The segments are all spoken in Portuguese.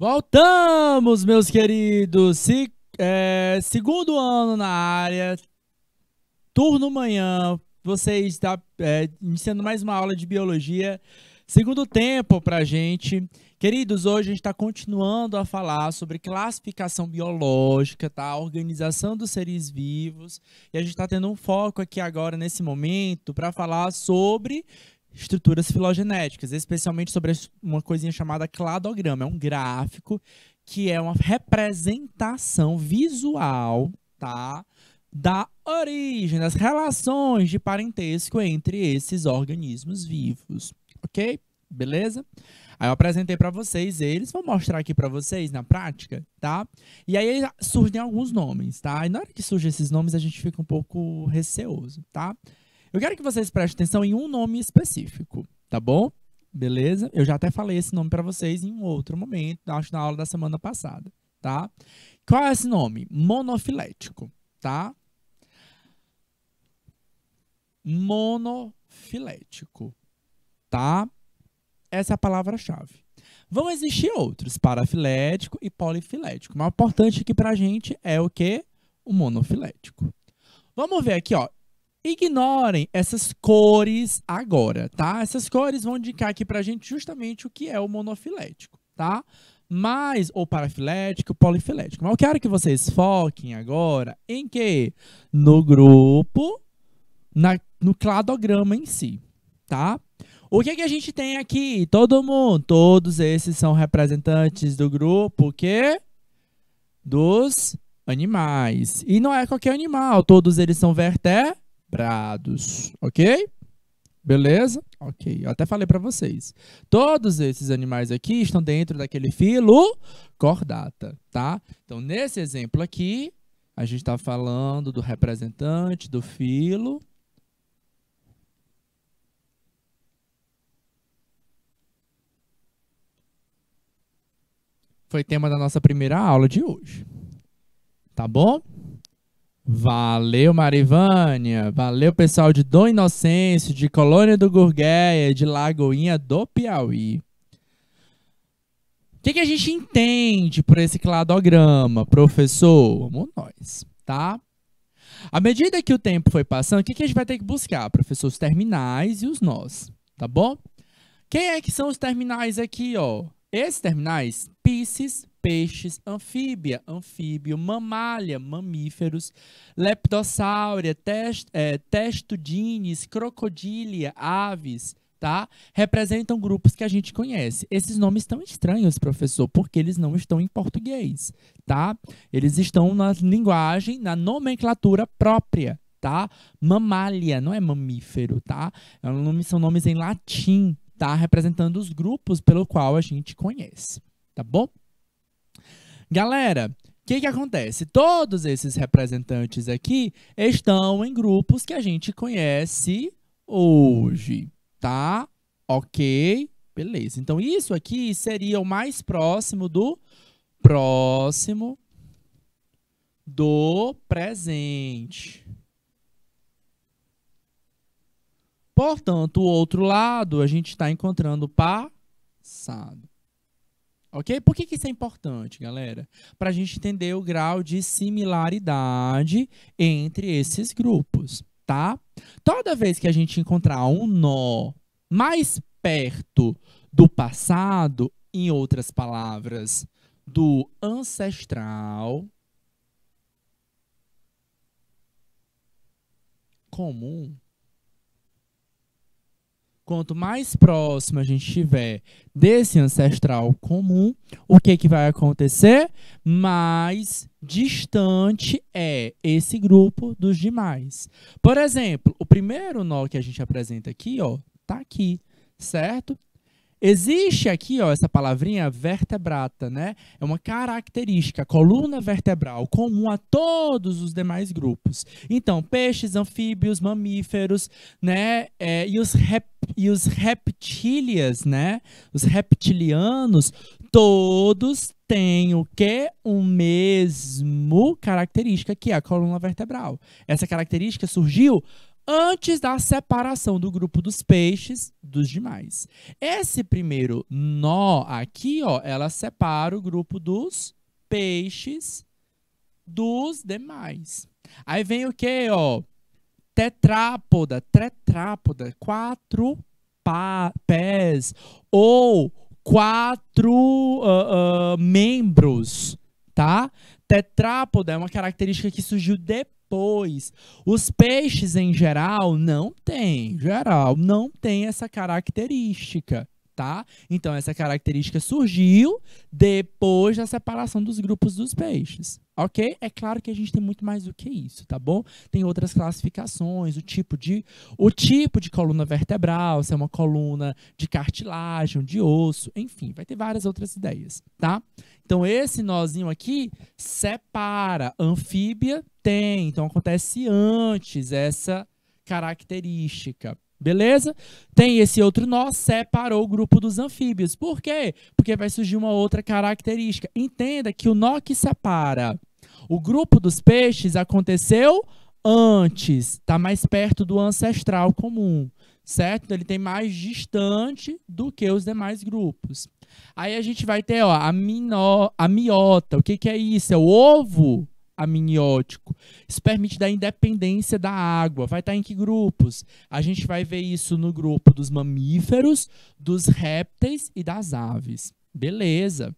Voltamos, meus queridos. Se, é, segundo ano na área, turno manhã. Você está é, iniciando mais uma aula de biologia. Segundo tempo para gente. Queridos, hoje a gente está continuando a falar sobre classificação biológica, tá? organização dos seres vivos. E a gente está tendo um foco aqui agora, nesse momento, para falar sobre estruturas filogenéticas, especialmente sobre uma coisinha chamada cladograma. É um gráfico que é uma representação visual, tá? Da origem, das relações de parentesco entre esses organismos vivos, ok? Beleza? Aí eu apresentei para vocês eles, vou mostrar aqui para vocês na prática, tá? E aí surgem alguns nomes, tá? E na hora que surgem esses nomes, a gente fica um pouco receoso, tá? Eu quero que vocês prestem atenção em um nome específico, tá bom? Beleza? Eu já até falei esse nome para vocês em um outro momento, acho na aula da semana passada, tá? Qual é esse nome? Monofilético, tá? Monofilético, tá? Essa é a palavra-chave. Vão existir outros, parafilético e polifilético. Mas o importante aqui pra gente é o que? O monofilético. Vamos ver aqui, ó. Ignorem essas cores agora, tá? Essas cores vão indicar aqui pra gente justamente o que é o monofilético, tá? Mas, ou parafilético, polifilético. Mas eu quero que vocês foquem agora em que? No grupo, na, no cladograma em si, tá? O que, que a gente tem aqui? Todo mundo, todos esses são representantes do grupo que? Dos animais. E não é qualquer animal, todos eles são vertebrados brados, ok? Beleza? Ok, eu até falei para vocês. Todos esses animais aqui estão dentro daquele filo cordata, tá? Então, nesse exemplo aqui, a gente está falando do representante do filo foi tema da nossa primeira aula de hoje. Tá bom? Valeu, Marivânia. Valeu, pessoal de Dom Inocêncio, de Colônia do Gurgueia, de Lagoinha do Piauí. O que, que a gente entende por esse cladograma, professor? Vamos nós, tá? À medida que o tempo foi passando, o que, que a gente vai ter que buscar, professor? Os terminais e os nós, tá bom? Quem é que são os terminais aqui, ó? Esses terminais, Pisces, peixes, anfíbia, anfíbio, mamália, mamíferos, leptossáurea, test, é, testudines, crocodília, aves, tá? Representam grupos que a gente conhece. Esses nomes estão estranhos, professor, porque eles não estão em português, tá? Eles estão na linguagem, na nomenclatura própria, tá? Mamália, não é mamífero, tá? É são nomes em latim, tá? Representando os grupos pelo qual a gente conhece, tá bom? Galera, o que, que acontece? Todos esses representantes aqui estão em grupos que a gente conhece hoje, tá? Ok? Beleza. Então, isso aqui seria o mais próximo do próximo do presente. Portanto, o outro lado, a gente está encontrando passado. Ok? Por que, que isso é importante, galera? Para a gente entender o grau de similaridade entre esses grupos, tá? Toda vez que a gente encontrar um nó mais perto do passado, em outras palavras, do ancestral comum, Quanto mais próximo a gente tiver desse ancestral comum, o que, que vai acontecer? Mais distante é esse grupo dos demais. Por exemplo, o primeiro nó que a gente apresenta aqui, ó, tá aqui, certo? Existe aqui, ó, essa palavrinha vertebrata, né? É uma característica, coluna vertebral, comum a todos os demais grupos. Então, peixes, anfíbios, mamíferos, né? É, e, os rep, e os reptílias, né? Os reptilianos, todos têm o que? o mesmo característica, que é a coluna vertebral. Essa característica surgiu antes da separação do grupo dos peixes dos demais. Esse primeiro nó aqui, ó, ela separa o grupo dos peixes dos demais. Aí vem o que, ó? Tetrápoda, tetrápoda, quatro pés ou quatro uh, uh, membros, tá? Tetrápoda é uma característica que surgiu depois depois. Os peixes em geral não têm, geral, não tem essa característica tá? Então essa característica surgiu depois da separação dos grupos dos peixes, ok? É claro que a gente tem muito mais do que isso, tá bom? Tem outras classificações, o tipo de, o tipo de coluna vertebral, se é uma coluna de cartilagem, de osso, enfim, vai ter várias outras ideias, tá? Então esse nozinho aqui separa anfíbia tem, então acontece antes essa característica Beleza? Tem esse outro nó, separou o grupo dos anfíbios. Por quê? Porque vai surgir uma outra característica. Entenda que o nó que separa o grupo dos peixes aconteceu antes, está mais perto do ancestral comum, certo? Então, ele tem mais distante do que os demais grupos. Aí a gente vai ter ó, a, minó, a miota. O que, que é isso? É o ovo amniótico. Isso permite da independência da água. Vai estar tá em que grupos? A gente vai ver isso no grupo dos mamíferos, dos répteis e das aves. Beleza.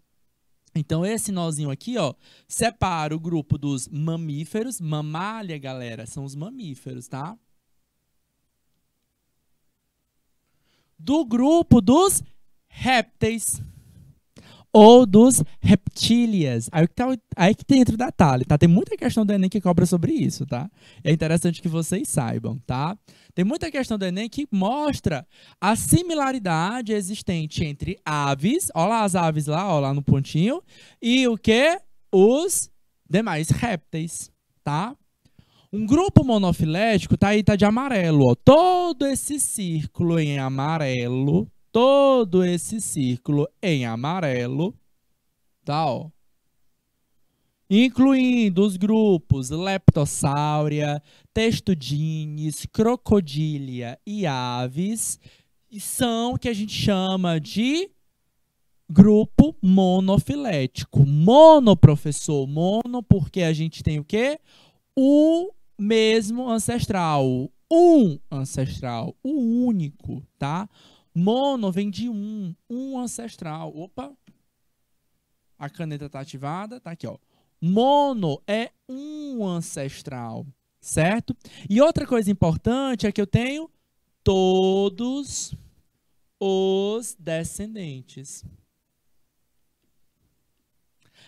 Então, esse nozinho aqui, ó, separa o grupo dos mamíferos. Mamália, galera, são os mamíferos, tá? Do grupo dos répteis ou dos reptílias. Aí que, tá, aí que tem entre o detalhe, tá? Tem muita questão do Enem que cobra sobre isso, tá? É interessante que vocês saibam, tá? Tem muita questão do Enem que mostra a similaridade existente entre aves, olha lá as aves lá, olha lá no pontinho, e o que? Os demais répteis, tá? Um grupo monofilético tá aí, tá de amarelo, ó. Todo esse círculo em amarelo, todo esse círculo em amarelo, tá, ó, incluindo os grupos Leptosauria, Testudines, Crocodilia e aves, são o que a gente chama de grupo monofilético. Mono, professor, mono porque a gente tem o quê? O mesmo ancestral, um ancestral, o único, tá? Mono vem de um, um ancestral. Opa! A caneta está ativada, tá aqui, ó. Mono é um ancestral, certo? E outra coisa importante é que eu tenho todos os descendentes.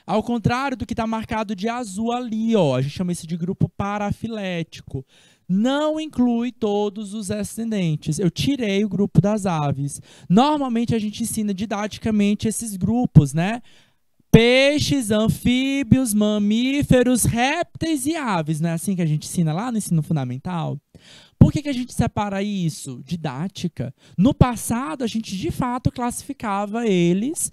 Ao contrário do que está marcado de azul ali, ó, a gente chama isso de grupo parafilético não inclui todos os ascendentes. Eu tirei o grupo das aves. Normalmente a gente ensina didaticamente esses grupos, né? Peixes, anfíbios, mamíferos, répteis e aves, não é assim que a gente ensina lá no ensino fundamental? Por que, que a gente separa isso? Didática. No passado, a gente de fato classificava eles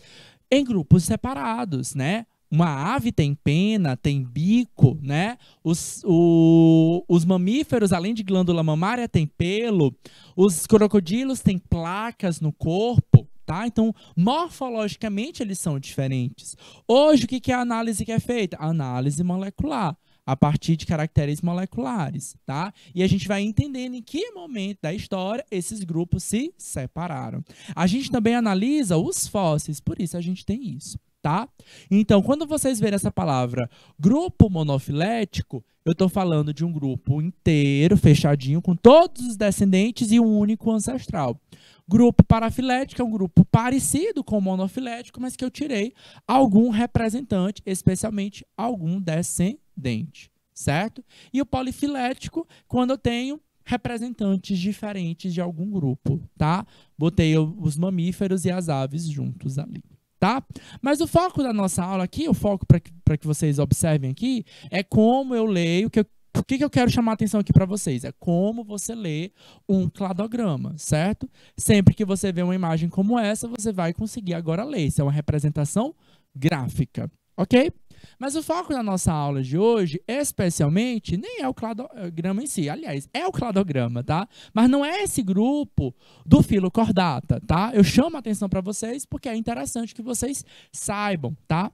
em grupos separados, né? uma ave tem pena, tem bico, né? Os, o, os mamíferos, além de glândula mamária, tem pelo. Os crocodilos têm placas no corpo. Tá? Então, morfologicamente, eles são diferentes. Hoje, o que, que é a análise que é feita? análise molecular a partir de caracteres moleculares, tá? E a gente vai entendendo em que momento da história esses grupos se separaram. A gente também analisa os fósseis, por isso a gente tem isso tá? Então, quando vocês verem essa palavra grupo monofilético, eu estou falando de um grupo inteiro, fechadinho, com todos os descendentes e um único ancestral. Grupo parafilético é um grupo parecido com o monofilético, mas que eu tirei algum representante, especialmente algum descendente, certo? E o polifilético, quando eu tenho representantes diferentes de algum grupo, tá? Botei os mamíferos e as aves juntos ali tá? Mas o foco da nossa aula aqui, o foco para que, que vocês observem aqui, é como eu leio, que eu, o que, que eu quero chamar a atenção aqui para vocês? É como você lê um cladograma, certo? Sempre que você vê uma imagem como essa, você vai conseguir agora ler. Isso é uma representação gráfica, ok? Mas o foco da nossa aula de hoje, especialmente, nem é o cladograma em si. Aliás, é o cladograma, tá? Mas não é esse grupo do filo cordata, tá? Eu chamo a atenção para vocês porque é interessante que vocês saibam, tá?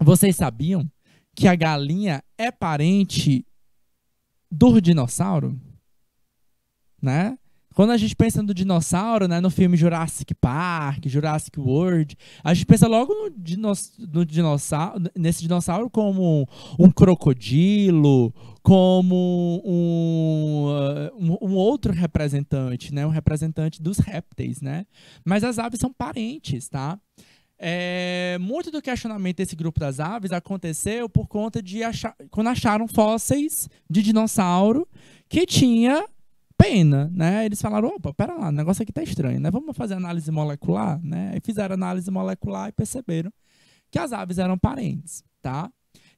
Vocês sabiam que a galinha é parente do dinossauro? Né? Quando a gente pensa no dinossauro, né, no filme Jurassic Park, Jurassic World, a gente pensa logo no, dinoss no dinossauro, nesse dinossauro como um crocodilo, como um, um, um, outro representante, né, um representante dos répteis, né? Mas as aves são parentes, tá? É, muito do questionamento desse grupo das aves aconteceu por conta de achar, quando acharam fósseis de dinossauro que tinha pena, né? Eles falaram, opa, pera lá, o negócio aqui tá estranho, né? Vamos fazer análise molecular, né? E fizeram análise molecular e perceberam que as aves eram parentes, tá?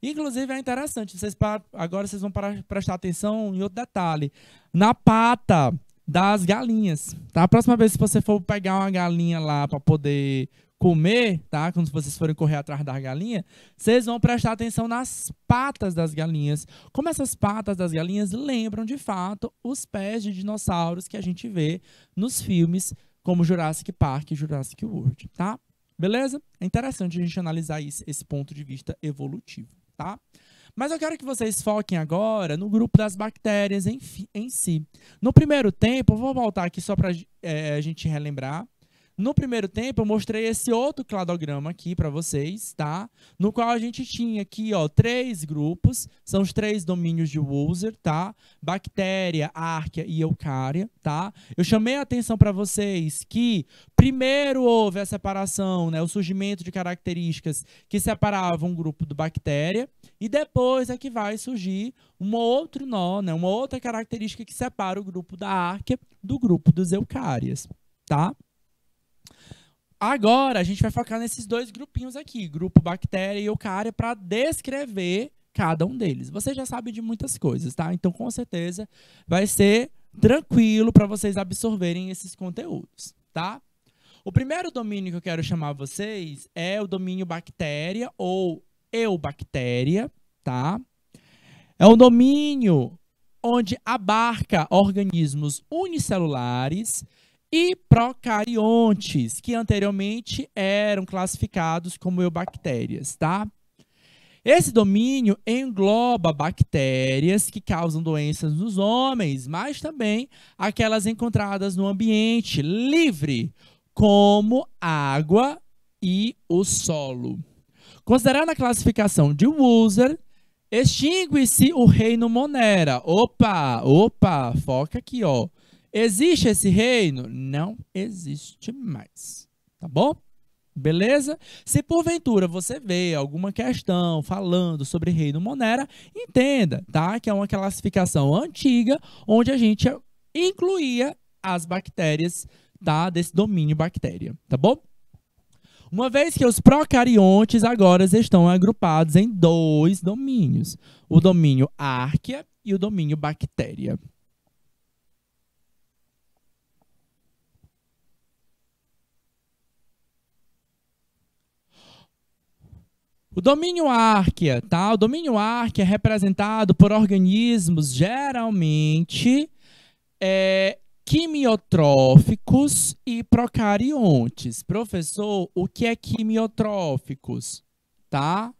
Inclusive é interessante, vocês agora vocês vão prestar atenção em outro detalhe, na pata das galinhas, tá? A próxima vez que você for pegar uma galinha lá para poder comer, tá? Quando vocês forem correr atrás da galinha, vocês vão prestar atenção nas patas das galinhas. Como essas patas das galinhas lembram de fato os pés de dinossauros que a gente vê nos filmes como Jurassic Park e Jurassic World, tá? Beleza? É interessante a gente analisar isso, esse ponto de vista evolutivo, tá? Mas eu quero que vocês foquem agora no grupo das bactérias em, em si. No primeiro tempo, eu vou voltar aqui só para é, a gente relembrar no primeiro tempo, eu mostrei esse outro cladograma aqui para vocês, tá? No qual a gente tinha aqui, ó, três grupos, são os três domínios de Wooser, tá? Bactéria, árquia e eucária, tá? Eu chamei a atenção para vocês que primeiro houve a separação, né, o surgimento de características que separavam o grupo do bactéria, e depois é que vai surgir um outro nó, né, uma outra característica que separa o grupo da árquia do grupo dos eucárias, tá? Agora a gente vai focar nesses dois grupinhos aqui, grupo bactéria e eucária, para descrever cada um deles. Você já sabe de muitas coisas, tá? Então com certeza vai ser tranquilo para vocês absorverem esses conteúdos, tá? O primeiro domínio que eu quero chamar vocês é o domínio bactéria ou eubactéria, tá? É um domínio onde abarca organismos unicelulares e procariontes, que anteriormente eram classificados como eubactérias, tá? Esse domínio engloba bactérias que causam doenças nos homens, mas também aquelas encontradas no ambiente livre, como água e o solo. Considerando a classificação de Wooser, extingue-se o reino Monera. Opa, opa, foca aqui, ó. Existe esse reino? Não existe mais. Tá bom? Beleza? Se porventura você vê alguma questão falando sobre reino Monera, entenda, tá? Que é uma classificação antiga onde a gente incluía as bactérias, tá? Desse domínio bactéria, tá bom? Uma vez que os procariontes agora estão agrupados em dois domínios, o domínio árquea e o domínio bactéria, O domínio árquia, tá? O domínio árquia é representado por organismos geralmente é, quimiotróficos e procariontes. Professor, o que é quimiotróficos? Tá?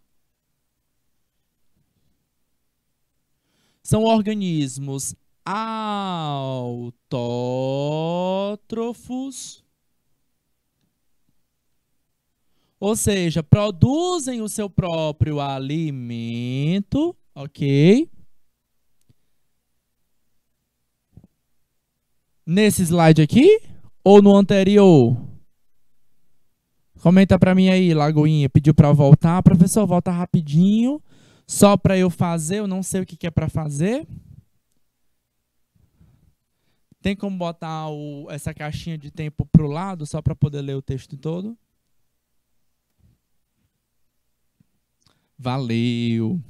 São organismos autótrofos Ou seja, produzem o seu próprio alimento, ok? Nesse slide aqui ou no anterior? Comenta para mim aí, Lagoinha, pediu para voltar. Professor, volta rapidinho, só para eu fazer, eu não sei o que, que é para fazer. Tem como botar o, essa caixinha de tempo pro lado só para poder ler o texto todo? Valeu.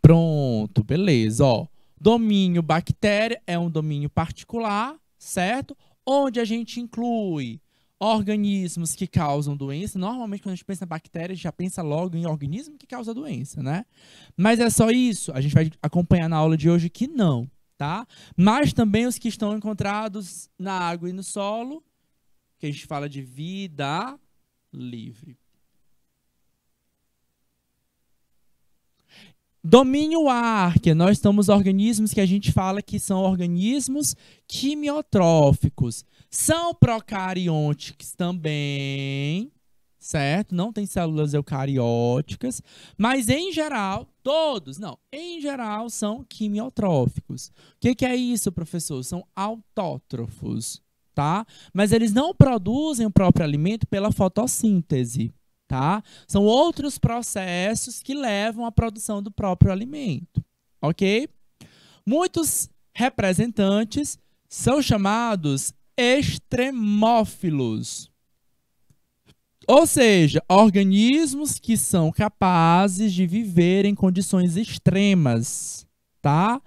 Pronto, beleza. Ó, domínio bactéria é um domínio particular, certo? Onde a gente inclui organismos que causam doença. Normalmente, quando a gente pensa em gente já pensa logo em organismo que causa doença, né? Mas é só isso. A gente vai acompanhar na aula de hoje que não, tá? Mas também os que estão encontrados na água e no solo, que a gente fala de vida livre. Domínio Archer, nós estamos organismos que a gente fala que são organismos quimiotróficos. São procarióticos também, certo? Não tem células eucarióticas, mas em geral, todos, não, em geral são quimiotróficos. O que, que é isso, professor? São autótrofos, tá? Mas eles não produzem o próprio alimento pela fotossíntese tá? São outros processos que levam à produção do próprio alimento, ok? Muitos representantes são chamados extremófilos, ou seja, organismos que são capazes de viver em condições extremas, tá?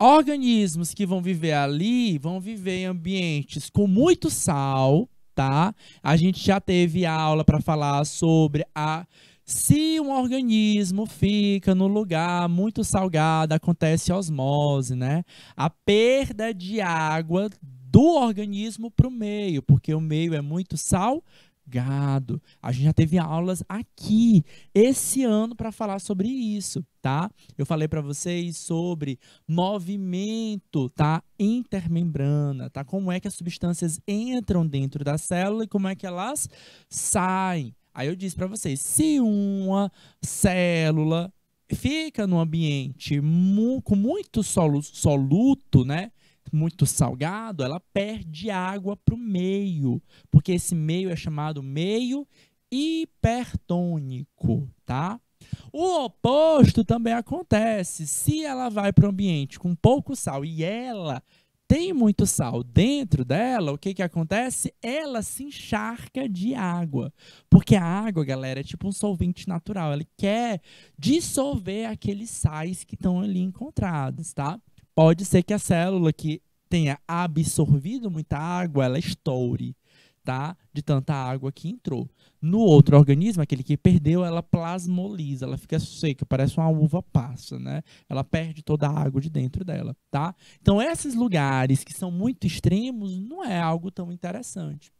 Organismos que vão viver ali vão viver em ambientes com muito sal, tá? A gente já teve aula para falar sobre a se um organismo fica no lugar muito salgado, acontece osmose, né? A perda de água do organismo para o meio, porque o meio é muito sal gado. A gente já teve aulas aqui esse ano para falar sobre isso, tá? Eu falei para vocês sobre movimento, tá? Intermembrana, tá? Como é que as substâncias entram dentro da célula e como é que elas saem. Aí eu disse para vocês, se uma célula fica no ambiente mu com muito solu soluto, né? muito salgado, ela perde água para o meio, porque esse meio é chamado meio hipertônico, tá? O oposto também acontece. Se ela vai para o ambiente com pouco sal e ela tem muito sal dentro dela, o que, que acontece? Ela se encharca de água. Porque a água, galera, é tipo um solvente natural. Ela quer dissolver aqueles sais que estão ali encontrados, tá? Pode ser que a célula que tenha absorvido muita água, ela estoure, tá? De tanta água que entrou. No outro organismo, aquele que perdeu, ela plasmoliza, ela fica seca, parece uma uva passa, né? Ela perde toda a água de dentro dela, tá? Então, esses lugares que são muito extremos não é algo tão interessante.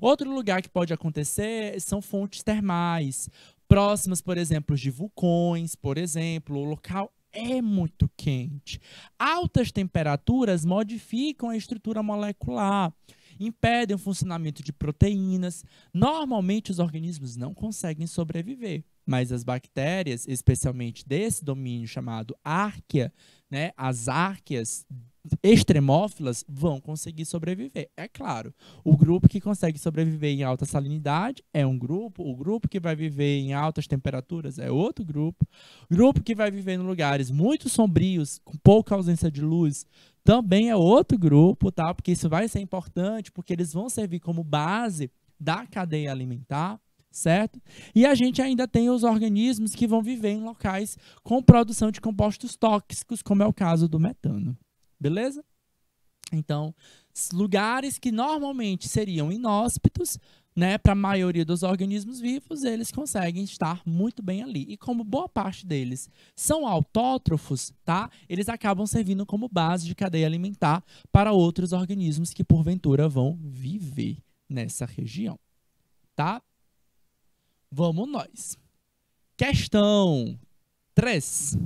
Outro lugar que pode acontecer são fontes termais, próximas, por exemplo, de vulcões, por exemplo, o local é muito quente. Altas temperaturas modificam a estrutura molecular, impedem o funcionamento de proteínas. Normalmente, os organismos não conseguem sobreviver, mas as bactérias, especialmente desse domínio chamado árquea, né, as árqueas extremófilas vão conseguir sobreviver. É claro, o grupo que consegue sobreviver em alta salinidade é um grupo, o grupo que vai viver em altas temperaturas é outro grupo, o grupo que vai viver em lugares muito sombrios, com pouca ausência de luz, também é outro grupo, tá? Porque isso vai ser importante, porque eles vão servir como base da cadeia alimentar certo? E a gente ainda tem os organismos que vão viver em locais com produção de compostos tóxicos, como é o caso do metano. Beleza? Então, lugares que normalmente seriam inóspitos, né, para a maioria dos organismos vivos, eles conseguem estar muito bem ali. E como boa parte deles são autótrofos, tá? Eles acabam servindo como base de cadeia alimentar para outros organismos que porventura vão viver nessa região, tá? Vamos nós. Questão 3.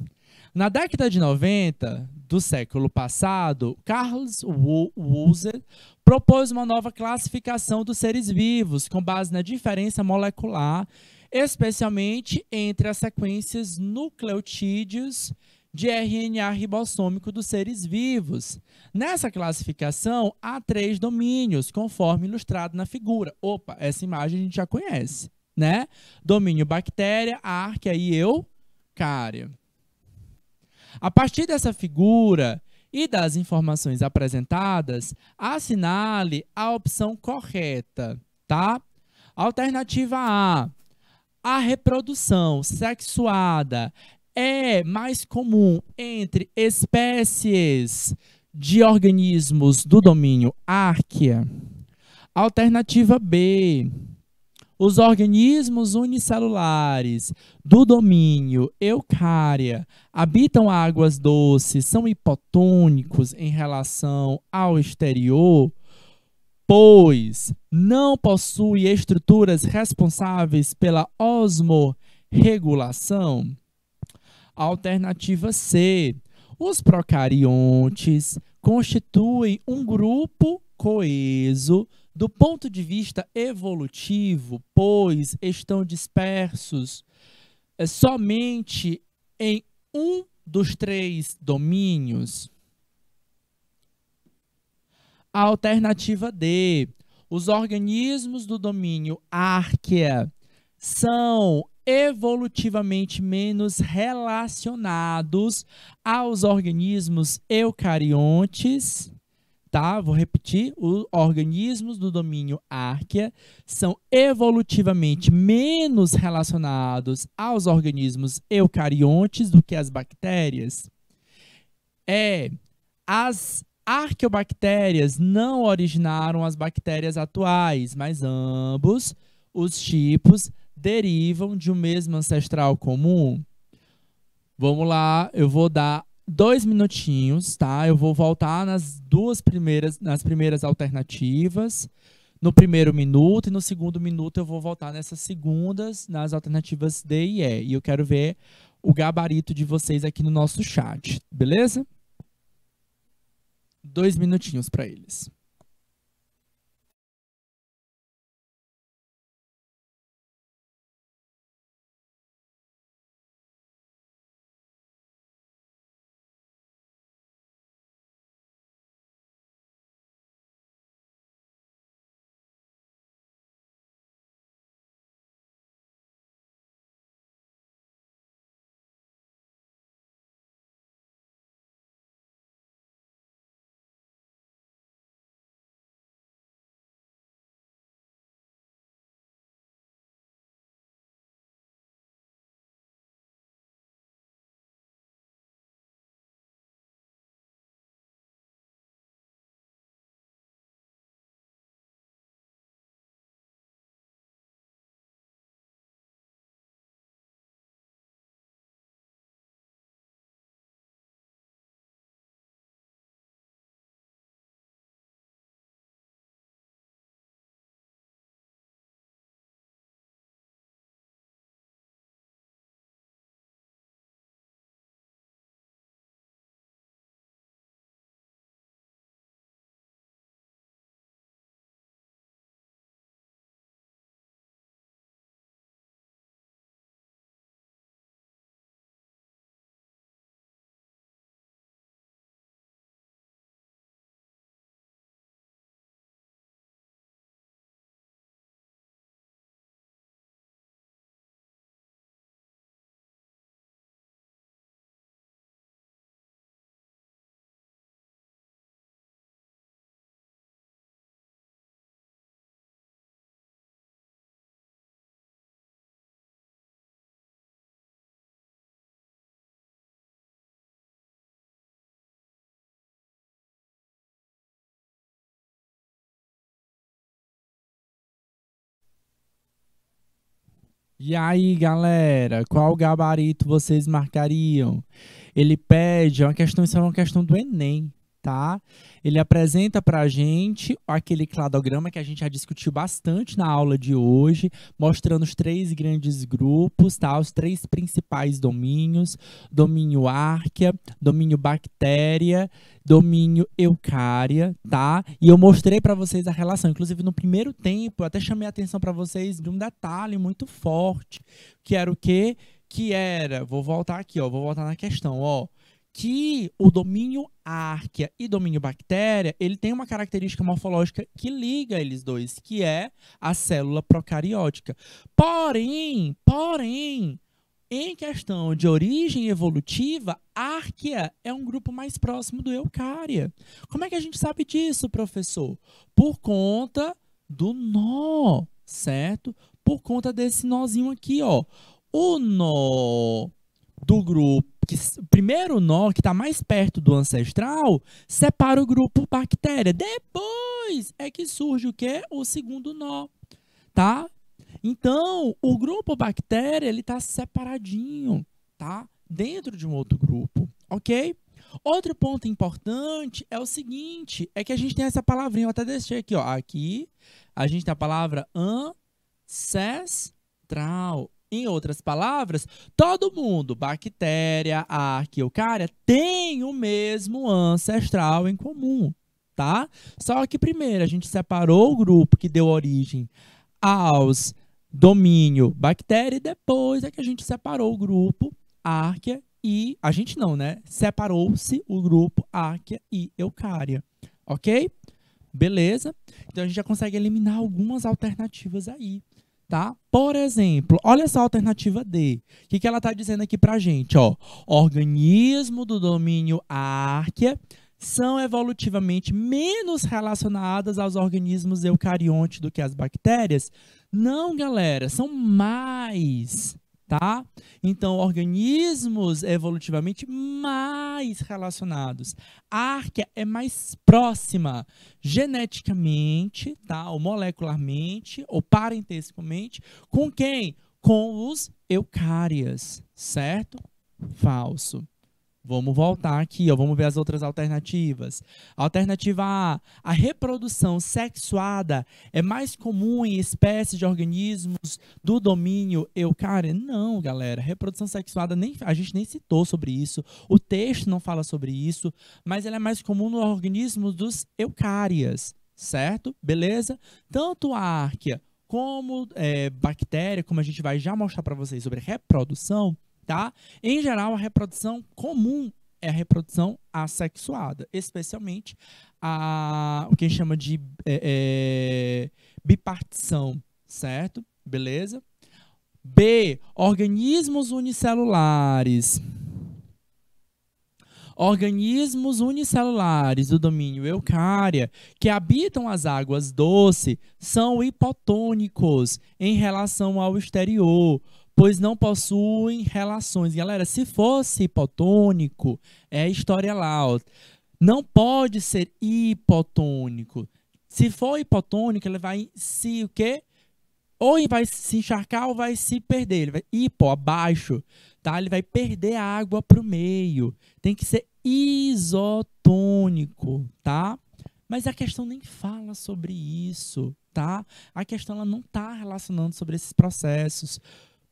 Na década de 90 do século passado, Carlos Wooser propôs uma nova classificação dos seres vivos com base na diferença molecular, especialmente entre as sequências nucleotídeos de RNA ribossômico dos seres vivos. Nessa classificação, há três domínios, conforme ilustrado na figura. Opa, essa imagem a gente já conhece, né? Domínio bactéria, arqueia e eucária. A partir dessa figura e das informações apresentadas, assinale a opção correta, tá? Alternativa A. A reprodução sexuada é mais comum entre espécies de organismos do domínio Arquia. Alternativa B os organismos unicelulares do domínio eucária habitam águas doces, são hipotônicos em relação ao exterior, pois não possui estruturas responsáveis pela osmorregulação. Alternativa C. Os procariontes constituem um grupo coeso do ponto de vista evolutivo, pois estão dispersos é somente em um dos três domínios. A alternativa D. Os organismos do domínio Arquea são evolutivamente menos relacionados aos organismos eucariontes tá? Vou repetir. Os organismos do domínio Arquea são evolutivamente menos relacionados aos organismos eucariontes do que as bactérias. É, as arqueobactérias não originaram as bactérias atuais, mas ambos os tipos derivam de um mesmo ancestral comum. Vamos lá, eu vou dar dois minutinhos, tá? Eu vou voltar nas duas primeiras, nas primeiras alternativas, no primeiro minuto e no segundo minuto eu vou voltar nessas segundas, nas alternativas D e E. E eu quero ver o gabarito de vocês aqui no nosso chat, beleza? Dois minutinhos para eles. E aí, galera, qual gabarito vocês marcariam? Ele pede, é uma questão, isso é uma questão do Enem. Ele apresenta para a gente aquele cladograma que a gente já discutiu bastante na aula de hoje, mostrando os três grandes grupos, tá? Os três principais domínios: domínio árquia, domínio bactéria, domínio eucária, tá? E eu mostrei para vocês a relação. Inclusive, no primeiro tempo, eu até chamei a atenção para vocês de um detalhe muito forte, que era o quê? Que era, vou voltar aqui, ó, vou voltar na questão, ó que o domínio árquia e domínio bactéria, ele tem uma característica morfológica que liga eles dois, que é a célula procariótica. Porém, porém, em questão de origem evolutiva, árquia é um grupo mais próximo do eucária. Como é que a gente sabe disso, professor? Por conta do nó, certo? Por conta desse nozinho aqui, ó. O nó do grupo que, o primeiro nó que está mais perto do ancestral separa o grupo bactéria. Depois é que surge o que? O segundo nó, tá? Então, o grupo bactéria ele está separadinho, tá? Dentro de um outro grupo, ok? Outro ponto importante é o seguinte, é que a gente tem essa palavrinha, eu até deixei aqui, ó. Aqui a gente tem a palavra ancestral. Em outras palavras, todo mundo, bactéria, arque, eucária, tem o mesmo ancestral em comum, tá? Só que primeiro a gente separou o grupo que deu origem aos domínio bactéria e depois é que a gente separou o grupo arque e a gente não, né? Separou-se o grupo arque e eucária, OK? Beleza? Então a gente já consegue eliminar algumas alternativas aí. Tá? Por exemplo, olha essa alternativa D. O que, que ela está dizendo aqui para a gente? Ó, organismo do domínio Árquia são evolutivamente menos relacionadas aos organismos eucariontes do que as bactérias? Não, galera, são mais tá? Então, organismos evolutivamente mais relacionados. A árquea é mais próxima geneticamente, tá? Ou molecularmente, ou parentescamente, com quem? Com os eucárias, certo? Falso. Vamos voltar aqui, ó, vamos ver as outras alternativas. Alternativa A, a reprodução sexuada é mais comum em espécies de organismos do domínio eucária? Não, galera, reprodução sexuada nem a gente nem citou sobre isso, o texto não fala sobre isso, mas ela é mais comum no organismo dos eucárias, certo? Beleza? Tanto a árquia como é, bactéria, como a gente vai já mostrar para vocês sobre reprodução, tá? Em geral, a reprodução comum é a reprodução assexuada, especialmente a o que a gente chama de é, é, bipartição, certo? Beleza? B. Organismos unicelulares. Organismos unicelulares do domínio eucária que habitam as águas doce são hipotônicos em relação ao exterior, pois não possuem relações. Galera, se fosse hipotônico, é história lá. Não pode ser hipotônico. Se for hipotônico, ele vai se o quê? Ou vai se encharcar ou vai se perder. Ele vai hipo, abaixo, tá? Ele vai perder a água para o meio. Tem que ser isotônico, tá? Mas a questão nem fala sobre isso, tá? A questão ela não está relacionando sobre esses processos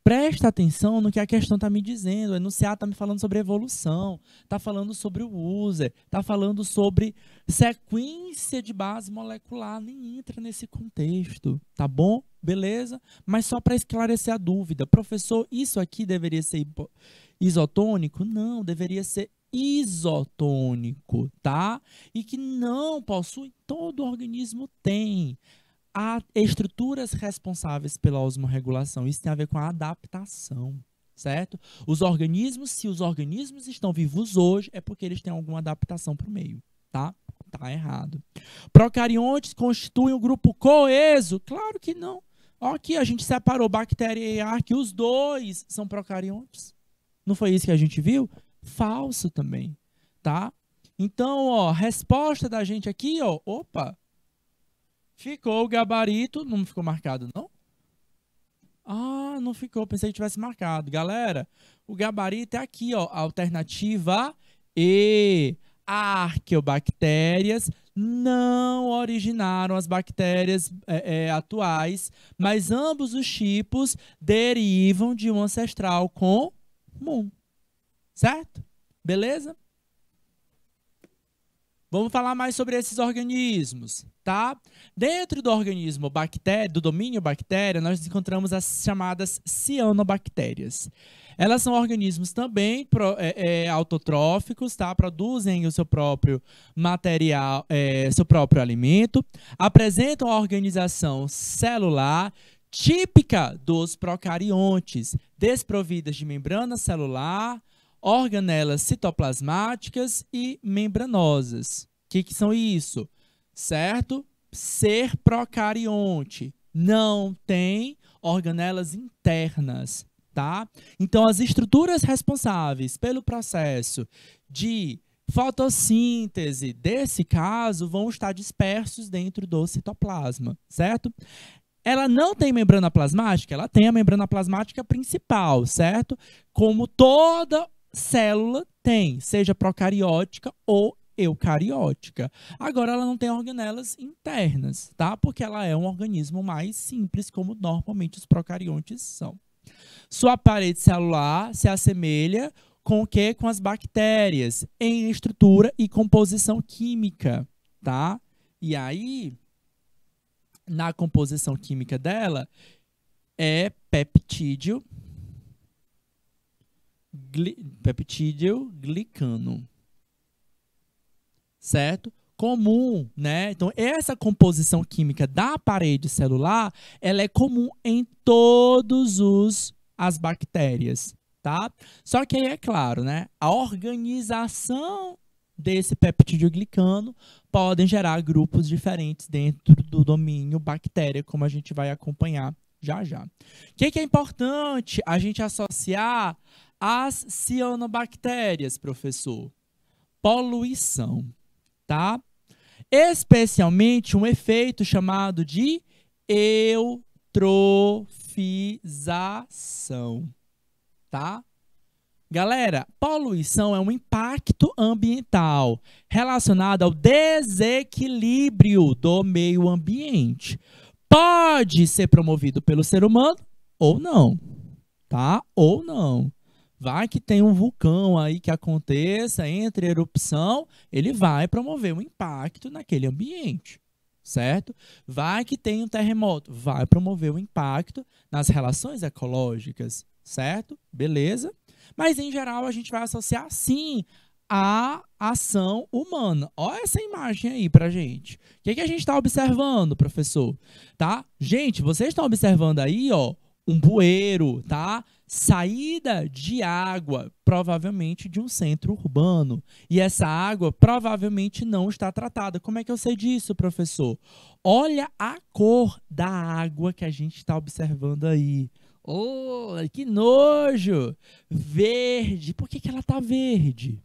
presta atenção no que a questão está me dizendo. O enunciado está me falando sobre evolução, está falando sobre o user, está falando sobre sequência de base molecular. Nem entra nesse contexto, tá bom? Beleza? Mas só para esclarecer a dúvida, professor, isso aqui deveria ser isotônico? Não, deveria ser isotônico, tá? E que não possui, todo organismo tem há estruturas responsáveis pela osmorregulação. Isso tem a ver com a adaptação, certo? Os organismos, se os organismos estão vivos hoje, é porque eles têm alguma adaptação para o meio, tá? Tá errado. Procariontes constituem um grupo coeso? Claro que não. olha aqui a gente separou bactéria e arque, os dois são procariontes. Não foi isso que a gente viu? Falso também, tá? Então, ó, resposta da gente aqui, ó, opa, Ficou o gabarito, não ficou marcado, não? Ah, não ficou, pensei que tivesse marcado. Galera, o gabarito é aqui, ó, alternativa E. Arqueobactérias não originaram as bactérias é, é, atuais, mas ambos os tipos derivam de um ancestral comum. Certo? Beleza? Vamos falar mais sobre esses organismos, tá? Dentro do organismo bactéria, do domínio bactéria, nós encontramos as chamadas cianobactérias. Elas são organismos também pro, é, é, autotróficos, tá? Produzem o seu próprio material, é, seu próprio alimento, apresentam a organização celular típica dos procariontes, desprovidas de membrana celular, organelas citoplasmáticas e membranosas. O que, que são isso? Certo? Ser procarionte não tem organelas internas, tá? Então, as estruturas responsáveis pelo processo de fotossíntese desse caso vão estar dispersos dentro do citoplasma, certo? Ela não tem membrana plasmática, ela tem a membrana plasmática principal, certo? Como toda célula tem, seja procariótica ou eucariótica. Agora, ela não tem organelas internas, tá? Porque ela é um organismo mais simples, como normalmente os procariontes são. Sua parede celular se assemelha com o que? Com as bactérias, em estrutura e composição química, tá? E aí, na composição química dela, é peptídeo, gli, peptídeo glicano. Certo? Comum, né? Então, essa composição química da parede celular, ela é comum em todos os as bactérias, tá? Só que aí é claro, né? A organização desse peptídeo glicano podem gerar grupos diferentes dentro do domínio bactéria, como a gente vai acompanhar já já. O que, que é importante a gente associar as cianobactérias, professor. Poluição, tá? Especialmente um efeito chamado de eutrofização, tá? Galera, poluição é um impacto ambiental relacionado ao desequilíbrio do meio ambiente. Pode ser promovido pelo ser humano ou não, tá? Ou não. Vai que tem um vulcão aí que aconteça, entre erupção, ele vai promover um impacto naquele ambiente, certo? Vai que tem um terremoto, vai promover um impacto nas relações ecológicas, certo? Beleza? Mas em geral a gente vai associar sim a ação humana. Olha essa imagem aí para gente. O que, que a gente está observando, professor? Tá? Gente, vocês estão observando aí, ó, um bueiro, tá? saída de água, provavelmente de um centro urbano. E essa água provavelmente não está tratada. Como é que eu sei disso, professor? Olha a cor da água que a gente está observando aí. Oh, que nojo! Verde. Por que, que ela tá verde?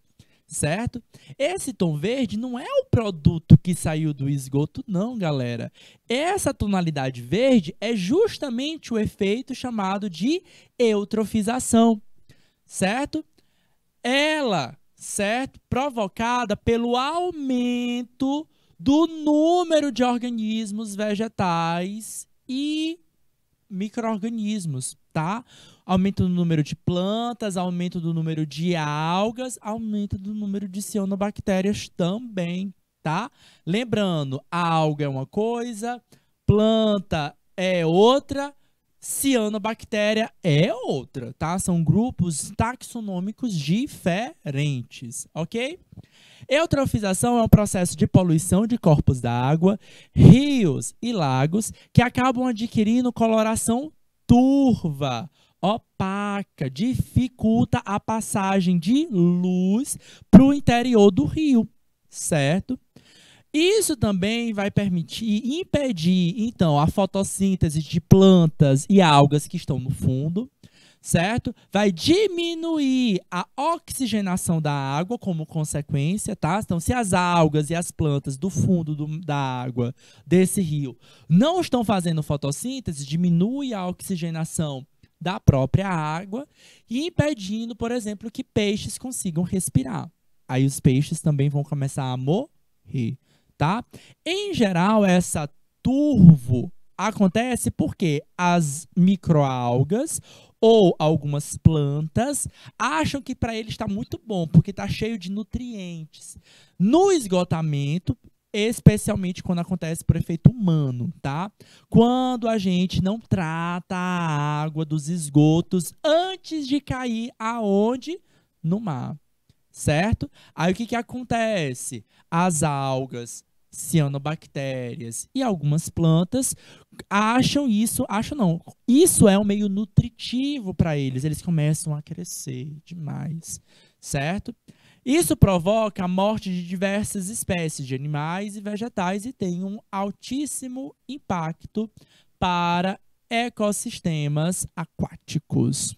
certo? Esse tom verde não é o produto que saiu do esgoto, não, galera. Essa tonalidade verde é justamente o efeito chamado de eutrofização, certo? Ela, certo? Provocada pelo aumento do número de organismos vegetais e microorganismos, tá? aumento do número de plantas, aumento do número de algas, aumento do número de cianobactérias também, tá? Lembrando, a alga é uma coisa, planta é outra, cianobactéria é outra, tá? São grupos taxonômicos diferentes, ok? Eutrofização é um processo de poluição de corpos d'água, rios e lagos que acabam adquirindo coloração turva opaca, dificulta a passagem de luz para o interior do rio, certo? Isso também vai permitir impedir, então, a fotossíntese de plantas e algas que estão no fundo, certo? Vai diminuir a oxigenação da água como consequência, tá? Então, se as algas e as plantas do fundo do, da água desse rio não estão fazendo fotossíntese, diminui a oxigenação da própria água e impedindo, por exemplo, que peixes consigam respirar. Aí os peixes também vão começar a morrer, tá? Em geral, essa turvo acontece porque as microalgas ou algumas plantas acham que para ele está muito bom, porque está cheio de nutrientes. No esgotamento, especialmente quando acontece por efeito humano, tá? Quando a gente não trata a água dos esgotos antes de cair aonde? No mar, certo? Aí o que, que acontece? As algas, cianobactérias e algumas plantas acham isso, acham não, isso é um meio nutritivo para eles, eles começam a crescer demais, certo? Isso provoca a morte de diversas espécies de animais e vegetais e tem um altíssimo impacto para ecossistemas aquáticos.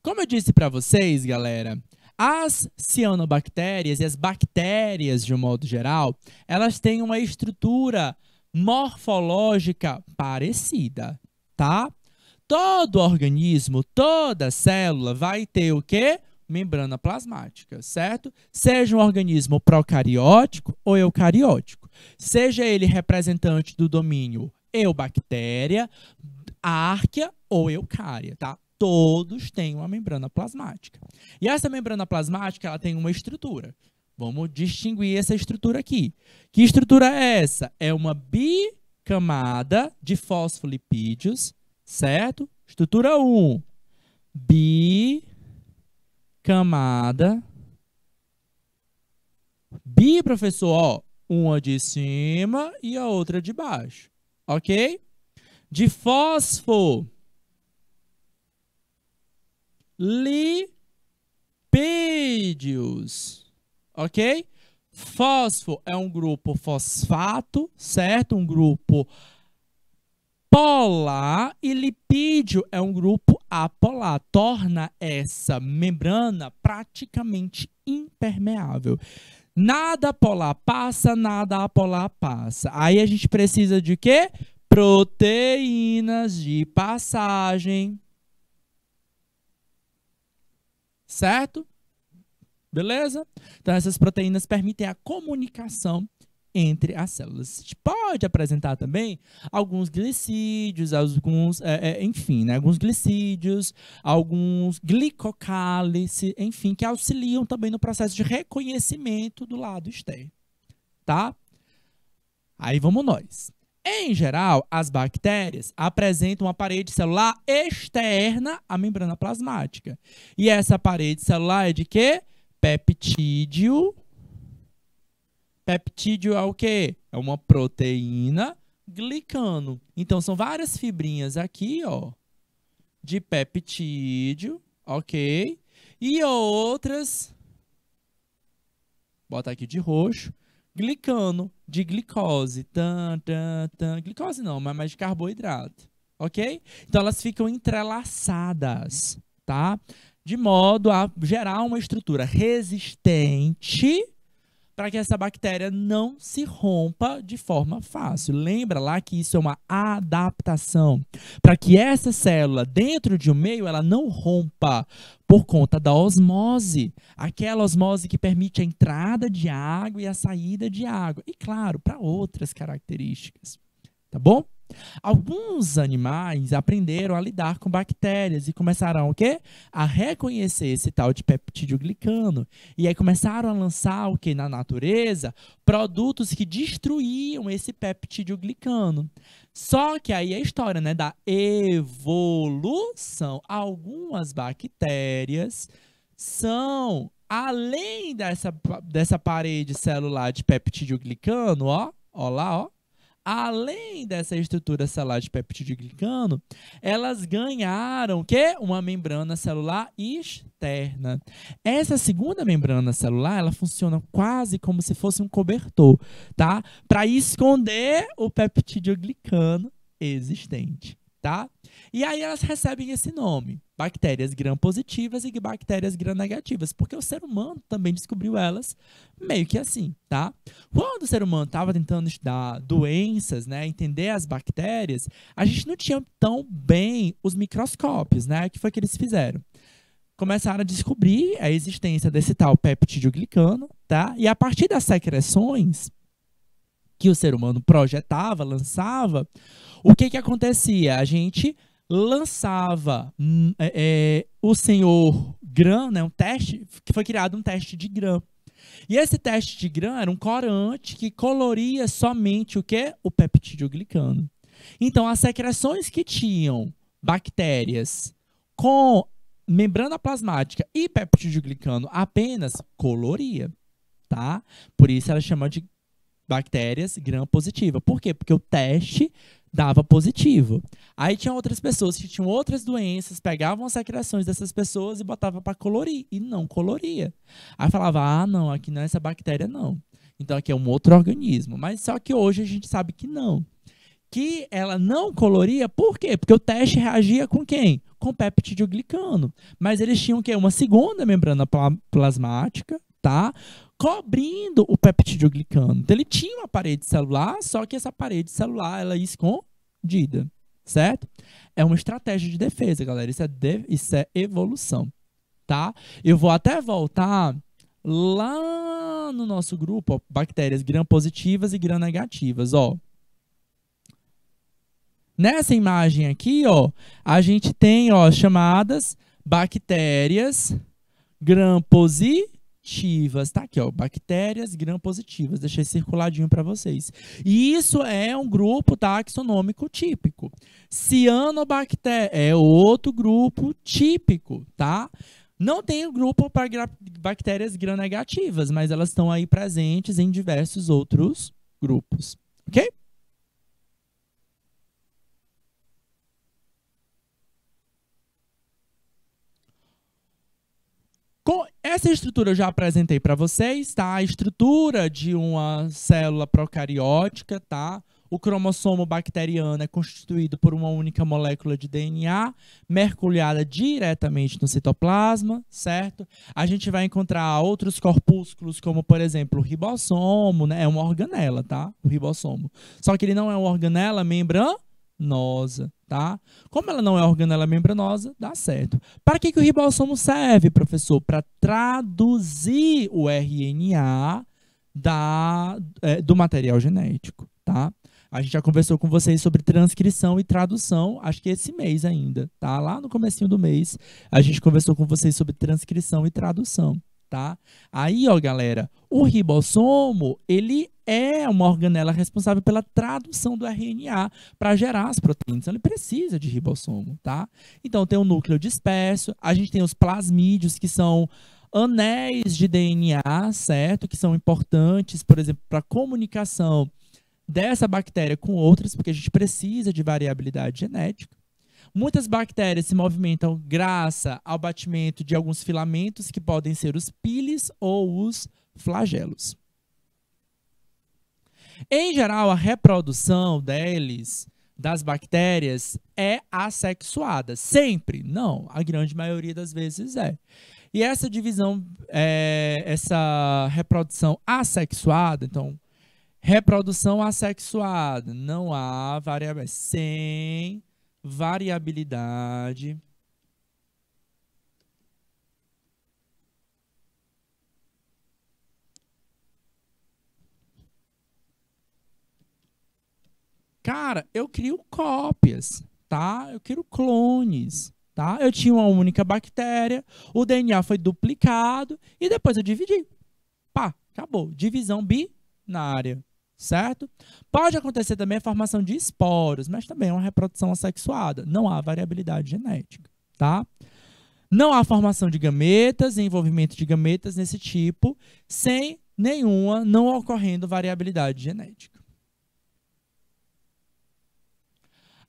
Como eu disse para vocês, galera, as cianobactérias e as bactérias de um modo geral, elas têm uma estrutura morfológica parecida, tá? todo organismo, toda célula vai ter o quê? Membrana plasmática, certo? Seja um organismo procariótico ou eucariótico. Seja ele representante do domínio eubactéria, árquea ou eucária, tá? Todos têm uma membrana plasmática. E essa membrana plasmática, ela tem uma estrutura. Vamos distinguir essa estrutura aqui. Que estrutura é essa? É uma bicamada de fosfolipídios certo? Estrutura 1, bicamada. Bi, professor, ó, uma de cima e a outra de baixo, ok? De fósforo, lipídios, ok? Fósforo é um grupo fosfato, certo? Um grupo polar e lipídio é um grupo apolar, torna essa membrana praticamente impermeável. Nada polar passa, nada apolar passa. Aí a gente precisa de quê? Proteínas de passagem. Certo? Beleza? Então essas proteínas permitem a comunicação entre as células. A gente pode apresentar também alguns glicídios, alguns, é, é, enfim, né, alguns glicídios, alguns glicocálice, enfim, que auxiliam também no processo de reconhecimento do lado externo, tá? Aí vamos nós. Em geral, as bactérias apresentam uma parede celular externa à membrana plasmática. E essa parede celular é de quê? Peptídeo Peptídeo é o quê? É uma proteína glicano. Então, são várias fibrinhas aqui, ó, de peptídeo, ok? E outras, bota aqui de roxo, glicano, de glicose. Tan, tan, tan. Glicose não, mas mais de carboidrato, ok? Então, elas ficam entrelaçadas, tá? De modo a gerar uma estrutura resistente para que essa bactéria não se rompa de forma fácil. Lembra lá que isso é uma adaptação, para que essa célula dentro de um meio ela não rompa por conta da osmose, aquela osmose que permite a entrada de água e a saída de água, e claro, para outras características. Tá bom? Alguns animais aprenderam a lidar com bactérias e começaram o quê? A reconhecer esse tal de peptidoglicano. E aí começaram a lançar o que na natureza, produtos que destruíam esse peptidoglicano. Só que aí é a história, né, da evolução. Algumas bactérias são além dessa, dessa parede celular de peptidoglicano, ó, ó lá, ó, além dessa estrutura celular de peptidoglicano, elas ganharam que uma membrana celular externa. Essa segunda membrana celular, ela funciona quase como se fosse um cobertor, tá? Para esconder o peptidoglicano existente tá? E aí elas recebem esse nome, bactérias gram-positivas e bactérias gram-negativas, porque o ser humano também descobriu elas meio que assim, tá? Quando o ser humano estava tentando estudar doenças, né, entender as bactérias, a gente não tinha tão bem os microscópios, né? O que foi que eles fizeram? Começaram a descobrir a existência desse tal peptídeo glicano, tá? E a partir das secreções que o ser humano projetava, lançava, o que que acontecia? A gente lançava hum, é, é, o senhor Gram, né, um teste, que foi criado um teste de Gram. E esse teste de Gram era um corante que coloria somente o que? O peptidoglicano. Então, as secreções que tinham bactérias com membrana plasmática e peptidoglicano apenas coloria, tá? Por isso ela chama de bactérias gram positiva. Por quê? Porque o teste dava positivo. Aí tinha outras pessoas que tinham outras doenças, pegavam as secreções dessas pessoas e botava para colorir e não coloria. Aí falava: "Ah, não, aqui não é essa bactéria não. Então aqui é um outro organismo". Mas só que hoje a gente sabe que não. Que ela não coloria, por quê? Porque o teste reagia com quem? Com peptidoglicano. Mas eles tinham que uma segunda membrana plasmática Tá cobrindo o peptidoglicano. Então, ele tinha uma parede celular, só que essa parede celular ela é escondida, certo? É uma estratégia de defesa, galera. Isso é, de, isso é evolução, tá? Eu vou até voltar lá no nosso grupo, ó, bactérias gram-positivas e gram-negativas, ó. Nessa imagem aqui, ó, a gente tem, ó, chamadas bactérias gram-positivas positivas. Tá aqui, ó, bactérias gram positivas. Deixei circuladinho para vocês. E isso é um grupo taxonômico típico. Cianobactéria é outro grupo típico, tá? Não tem o grupo para bactérias gram negativas, mas elas estão aí presentes em diversos outros grupos, ok? Com essa estrutura eu já apresentei para vocês, tá? A estrutura de uma célula procariótica, tá? O cromossomo bacteriano é constituído por uma única molécula de DNA mergulhada diretamente no citoplasma, certo? A gente vai encontrar outros corpúsculos, como por exemplo o ribossomo, né? É uma organela, tá? O ribossomo. Só que ele não é uma organela é membran membranosa, tá? Como ela não é organela é membranosa, dá certo. Para que, que o ribossomo serve, professor? Para traduzir o RNA da, é, do material genético, tá? A gente já conversou com vocês sobre transcrição e tradução, acho que esse mês ainda, tá? Lá no comecinho do mês, a gente conversou com vocês sobre transcrição e tradução, tá? Aí, ó, galera, o ribossomo, ele é uma organela responsável pela tradução do RNA para gerar as proteínas. Então, ele precisa de ribossomo, tá? Então, tem o um núcleo disperso, a gente tem os plasmídeos, que são anéis de DNA, certo? Que são importantes, por exemplo, para a comunicação dessa bactéria com outras, porque a gente precisa de variabilidade genética. Muitas bactérias se movimentam graças ao batimento de alguns filamentos que podem ser os piles ou os flagelos. Em geral, a reprodução deles, das bactérias, é assexuada. Sempre? Não, a grande maioria das vezes é. E essa divisão, é, essa reprodução assexuada, então, reprodução assexuada, não há variabilidade, sem variabilidade Cara, eu crio cópias, tá? Eu crio clones, tá? Eu tinha uma única bactéria, o DNA foi duplicado e depois eu dividi. Pá, acabou. Divisão binária, certo? Pode acontecer também a formação de esporos, mas também é uma reprodução assexuada. Não há variabilidade genética, tá? Não há formação de gametas, envolvimento de gametas nesse tipo, sem nenhuma não ocorrendo variabilidade genética.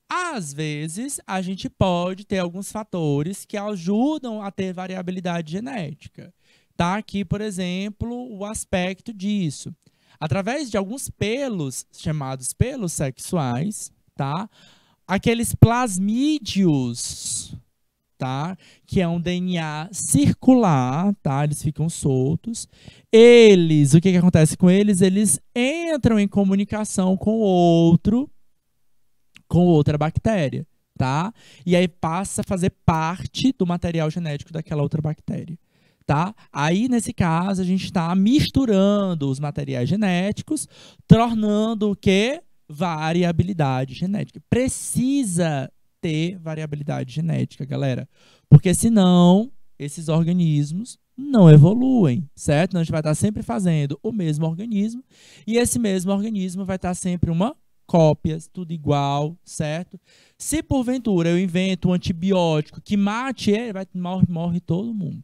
Às vezes, a gente pode ter alguns fatores que ajudam a ter variabilidade genética. Tá aqui, por exemplo, o aspecto disso. Através de alguns pelos, chamados pelos sexuais, tá? Aqueles plasmídeos, tá? Que é um DNA circular, tá? Eles ficam soltos. Eles, o que, que acontece com eles? Eles entram em comunicação com o outro, com outra bactéria, tá? E aí passa a fazer parte do material genético daquela outra bactéria. Tá? Aí, nesse caso, a gente está misturando os materiais genéticos, tornando o que? Variabilidade genética. Precisa ter variabilidade genética, galera. Porque senão, esses organismos não evoluem, certo? Então, a gente vai estar sempre fazendo o mesmo organismo e esse mesmo organismo vai estar sempre uma cópias, tudo igual, certo? Se porventura eu invento um antibiótico que mate ele, vai, morre, morre todo mundo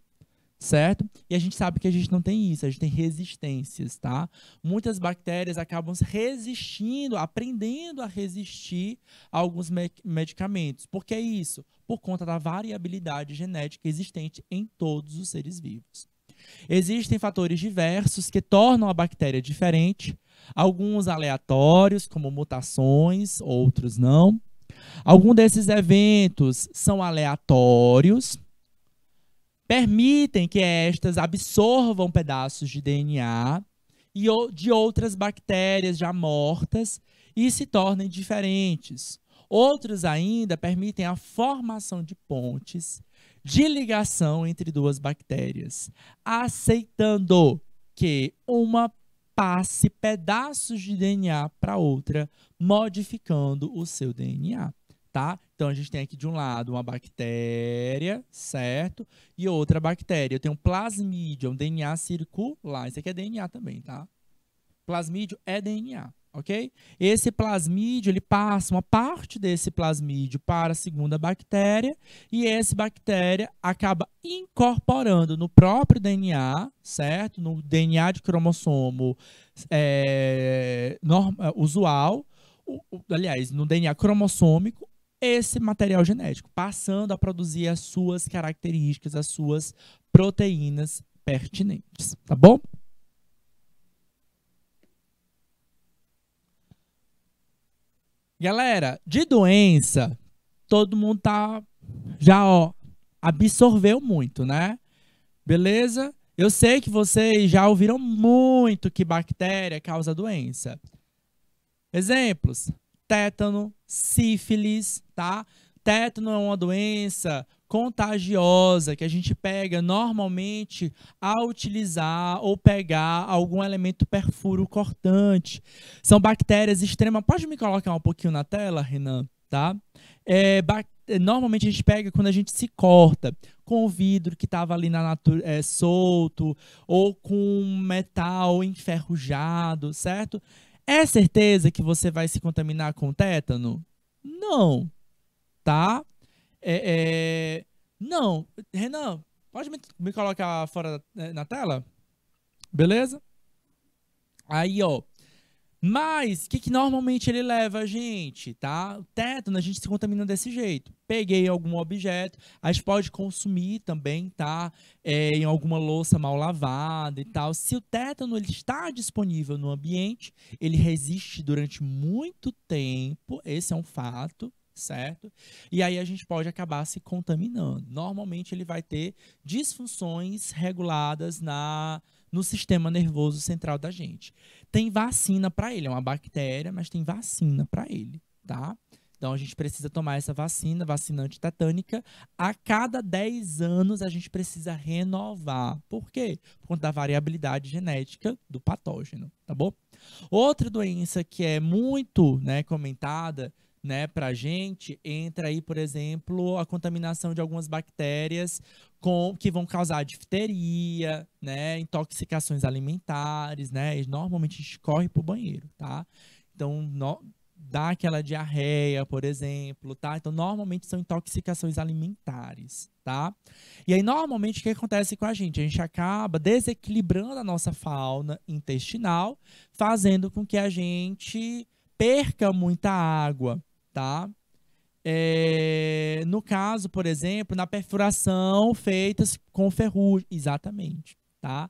certo? E a gente sabe que a gente não tem isso, a gente tem resistências, tá? Muitas bactérias acabam resistindo, aprendendo a resistir a alguns me medicamentos. Por que isso? Por conta da variabilidade genética existente em todos os seres vivos. Existem fatores diversos que tornam a bactéria diferente, Alguns aleatórios, como mutações, outros não. Alguns desses eventos são aleatórios, permitem que estas absorvam pedaços de DNA e de outras bactérias já mortas e se tornem diferentes. Outros ainda permitem a formação de pontes de ligação entre duas bactérias, aceitando que uma passe pedaços de DNA para outra, modificando o seu DNA, tá? Então a gente tem aqui de um lado uma bactéria, certo? E outra bactéria. Eu tenho é um plasmídio, um DNA circular. Isso aqui é DNA também, tá? Plasmídio é DNA ok? Esse plasmídio, ele passa uma parte desse plasmídio para a segunda bactéria e essa bactéria acaba incorporando no próprio DNA, certo? No DNA de cromossomo é, normal, é, usual, o, o, aliás, no DNA cromossômico, esse material genético, passando a produzir as suas características, as suas proteínas pertinentes, tá bom? Galera, de doença, todo mundo tá já, ó, absorveu muito, né? Beleza? Eu sei que vocês já ouviram muito que bactéria causa doença. Exemplos: tétano, sífilis, tá? Tétano é uma doença contagiosa que a gente pega normalmente ao utilizar ou pegar algum elemento perfuro cortante. São bactérias extremas. Pode me colocar um pouquinho na tela, Renan, tá? É, normalmente a gente pega quando a gente se corta com o vidro que estava ali na natureza é, solto ou com metal enferrujado, certo? É certeza que você vai se contaminar com tétano? Não, tá? É, é... Não, Renan, pode me, me colocar fora é, na tela? Beleza? Aí, ó. Mas, o que, que normalmente ele leva a gente, tá? O tétano, né, a gente se contamina desse jeito. Peguei algum objeto, a gente pode consumir também, tá? É, em alguma louça mal lavada e tal. Se o tétano ele está disponível no ambiente, ele resiste durante muito tempo, esse é um fato, certo? E aí a gente pode acabar se contaminando. Normalmente ele vai ter disfunções reguladas na no sistema nervoso central da gente. Tem vacina para ele, é uma bactéria, mas tem vacina para ele, tá? Então a gente precisa tomar essa vacina, vacina antitetânica. A cada 10 anos a gente precisa renovar. Por quê? Por conta da variabilidade genética do patógeno, tá bom? Outra doença que é muito né, comentada né, para a gente, entra aí, por exemplo, a contaminação de algumas bactérias com que vão causar difteria, né, intoxicações alimentares, né, e normalmente corre para o banheiro, tá? Então, no, dá aquela diarreia, por exemplo, tá? Então, normalmente são intoxicações alimentares, tá? E aí, normalmente, o que acontece com a gente? A gente acaba desequilibrando a nossa fauna intestinal, fazendo com que a gente perca muita água, tá? É, no caso, por exemplo, na perfuração feitas com ferrugem, exatamente, tá?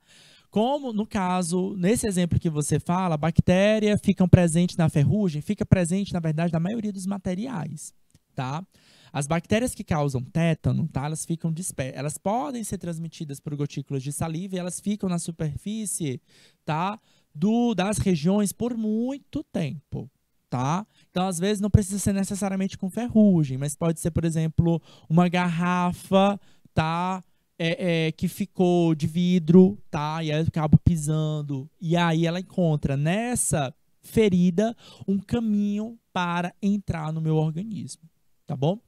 Como no caso, nesse exemplo que você fala, a bactéria fica presente na ferrugem, fica presente, na verdade, na maioria dos materiais, tá? As bactérias que causam tétano, tá? Elas ficam dispersas. Elas podem ser transmitidas por gotículas de saliva e elas ficam na superfície, tá? Do, das regiões por muito tempo, tá? Então, às vezes, não precisa ser necessariamente com ferrugem, mas pode ser, por exemplo, uma garrafa, tá? É, é, que ficou de vidro, tá? E aí acaba pisando. E aí ela encontra nessa ferida um caminho para entrar no meu organismo, tá bom?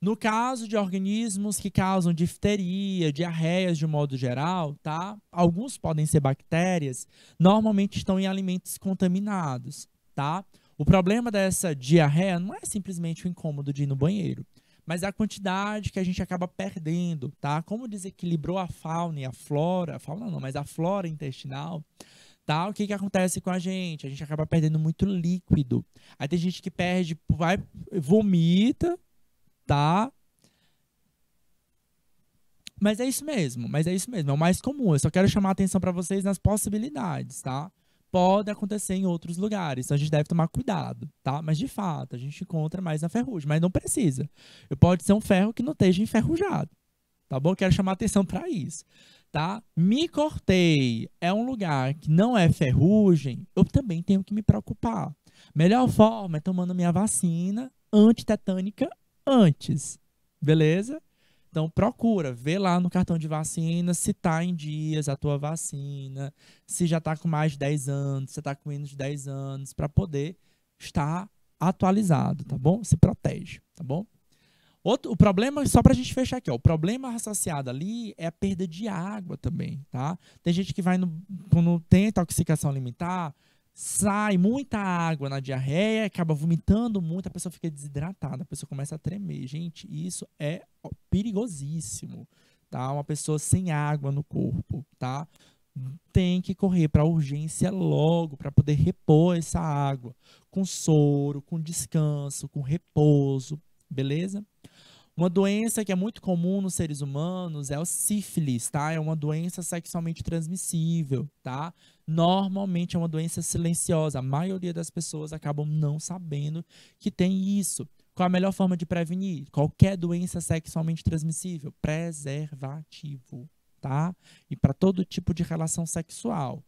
No caso de organismos que causam difteria, diarreias de modo geral, tá? Alguns podem ser bactérias, normalmente estão em alimentos contaminados, tá? O problema dessa diarreia não é simplesmente o incômodo de ir no banheiro, mas é a quantidade que a gente acaba perdendo, tá? Como desequilibrou a fauna e a flora, a fauna não, mas a flora intestinal, tá? O que, que acontece com a gente? A gente acaba perdendo muito líquido. Aí tem gente que perde, vai, vomita, tá? Mas é isso mesmo, mas é isso mesmo, é o mais comum. Eu só quero chamar a atenção para vocês nas possibilidades, tá? pode acontecer em outros lugares. Então a gente deve tomar cuidado, tá? Mas de fato, a gente encontra mais na ferrugem, mas não precisa. Eu Pode ser um ferro que não esteja enferrujado, tá bom? Quero chamar atenção para isso, tá? Me cortei é um lugar que não é ferrugem, eu também tenho que me preocupar. Melhor forma é tomando minha vacina antitetânica antes, beleza? Então procura, vê lá no cartão de vacina se tá em dias a tua vacina, se já tá com mais de 10 anos, se tá com menos de 10 anos, para poder estar atualizado, tá bom? Se protege, tá bom? Outro, o problema, só para a gente fechar aqui, ó, o problema associado ali é a perda de água também, tá? Tem gente que vai no, quando tem intoxicação alimentar, sai muita água na diarreia, acaba vomitando muito, a pessoa fica desidratada, a pessoa começa a tremer. Gente, isso é perigosíssimo, tá? Uma pessoa sem água no corpo, tá? Tem que correr para urgência logo para poder repor essa água com soro, com descanso, com repouso, beleza? Uma doença que é muito comum nos seres humanos é o sífilis, tá? É uma doença sexualmente transmissível, tá? Normalmente é uma doença silenciosa. A maioria das pessoas acabam não sabendo que tem isso. Qual a melhor forma de prevenir qualquer doença sexualmente transmissível? Preservativo, tá? E para todo tipo de relação sexual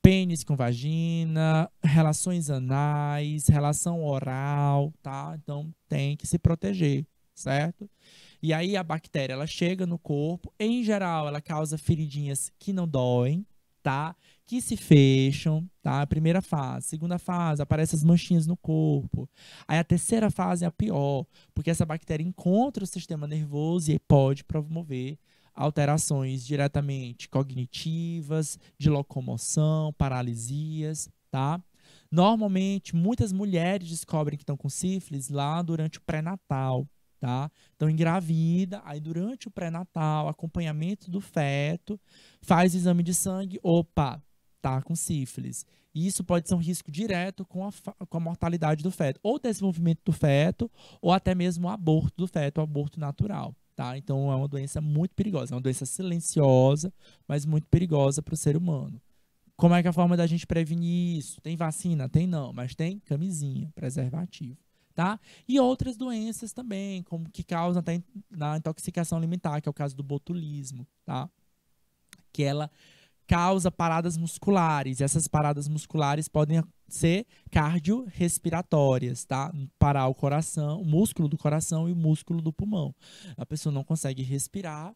pênis com vagina, relações anais, relação oral, tá? Então tem que se proteger certo? E aí a bactéria ela chega no corpo, em geral ela causa feridinhas que não doem, tá? Que se fecham, tá? Primeira fase, segunda fase, aparecem as manchinhas no corpo. Aí a terceira fase é a pior, porque essa bactéria encontra o sistema nervoso e pode promover alterações diretamente cognitivas, de locomoção, paralisias, tá? Normalmente, muitas mulheres descobrem que estão com sífilis lá durante o pré-natal tá? Então engravida, aí durante o pré-natal, acompanhamento do feto, faz exame de sangue, opa, tá com sífilis. E isso pode ser um risco direto com a, com a mortalidade do feto, ou desenvolvimento do feto, ou até mesmo o aborto do feto, o aborto natural. Tá? Então é uma doença muito perigosa, é uma doença silenciosa, mas muito perigosa para o ser humano. Como é que é a forma da gente prevenir isso? Tem vacina? Tem não, mas tem camisinha, preservativo tá? E outras doenças também, como que causam até na intoxicação alimentar, que é o caso do botulismo, tá? Que ela causa paradas musculares. Essas paradas musculares podem ser cardiorrespiratórias, tá? Parar o coração, o músculo do coração e o músculo do pulmão. A pessoa não consegue respirar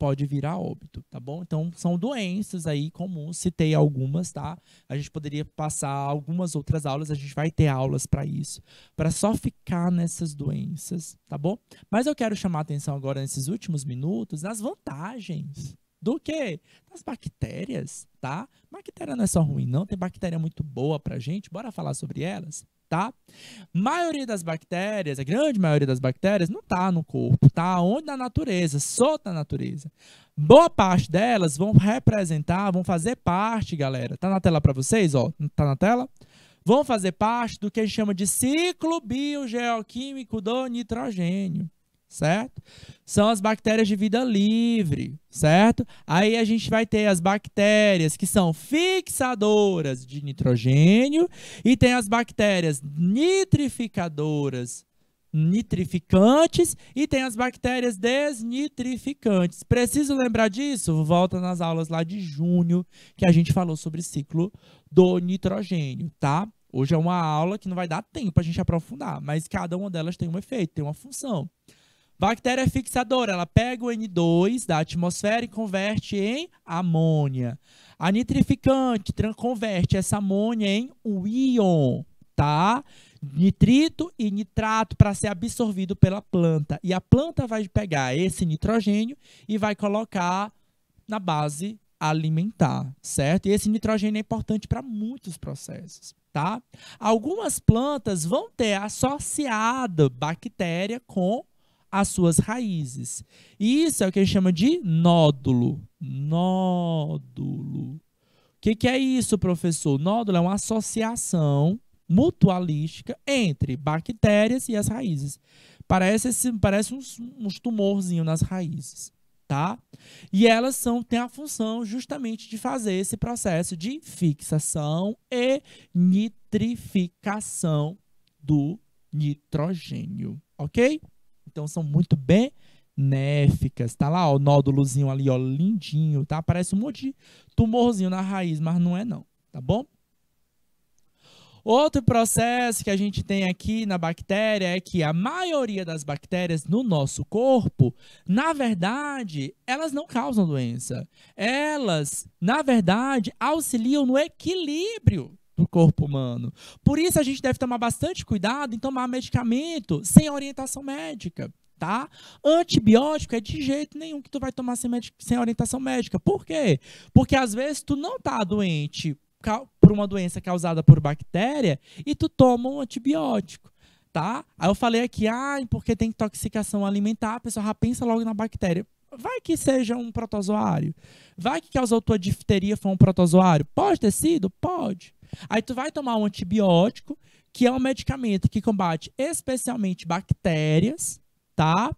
pode vir a óbito, tá bom? Então, são doenças aí comuns, citei algumas, tá? A gente poderia passar algumas outras aulas, a gente vai ter aulas para isso, para só ficar nessas doenças, tá bom? Mas eu quero chamar a atenção agora, nesses últimos minutos, nas vantagens do que das bactérias, tá? Bactéria não é só ruim, não. Tem bactéria muito boa para gente. Bora falar sobre elas? tá? Maioria das bactérias, a grande maioria das bactérias não tá no corpo, tá onde na natureza, solta tá na natureza. Boa parte delas vão representar, vão fazer parte, galera. Tá na tela para vocês, ó, tá na tela? Vão fazer parte do que a gente chama de ciclo biogeoquímico do nitrogênio certo? São as bactérias de vida livre, certo? Aí a gente vai ter as bactérias que são fixadoras de nitrogênio e tem as bactérias nitrificadoras nitrificantes e tem as bactérias desnitrificantes. Preciso lembrar disso? Volta nas aulas lá de junho que a gente falou sobre ciclo do nitrogênio, tá? Hoje é uma aula que não vai dar tempo a gente aprofundar, mas cada uma delas tem um efeito, tem uma função. Bactéria é fixadora, ela pega o N2 da atmosfera e converte em amônia. A nitrificante converte essa amônia em um íon, tá? Nitrito e nitrato para ser absorvido pela planta. E a planta vai pegar esse nitrogênio e vai colocar na base alimentar, certo? E esse nitrogênio é importante para muitos processos, tá? Algumas plantas vão ter associado bactéria com as suas raízes. E isso é o que a gente chama de nódulo. Nódulo. O que, que é isso, professor? Nódulo é uma associação mutualística entre bactérias e as raízes. Parece, parece uns, uns tumorzinhos nas raízes, tá? E elas são, têm a função justamente de fazer esse processo de fixação e nitrificação do nitrogênio, ok? Então são muito benéficas, tá lá, ó, o nódulozinho ali, ó, lindinho, tá? Parece um monte de tumorzinho na raiz, mas não é não, tá bom? Outro processo que a gente tem aqui na bactéria é que a maioria das bactérias no nosso corpo, na verdade, elas não causam doença. Elas, na verdade, auxiliam no equilíbrio do corpo humano. Por isso a gente deve tomar bastante cuidado em tomar medicamento sem orientação médica. Tá? Antibiótico é de jeito nenhum que tu vai tomar sem, sem orientação médica. Por quê? Porque às vezes tu não tá doente por uma doença causada por bactéria e tu toma um antibiótico, tá? Aí eu falei aqui, ah, porque tem intoxicação alimentar, a pessoa já pensa logo na bactéria. Vai que seja um protozoário. Vai que causou tua difteria foi um protozoário. Pode ter sido? Pode. Aí tu vai tomar um antibiótico, que é um medicamento que combate especialmente bactérias, tá?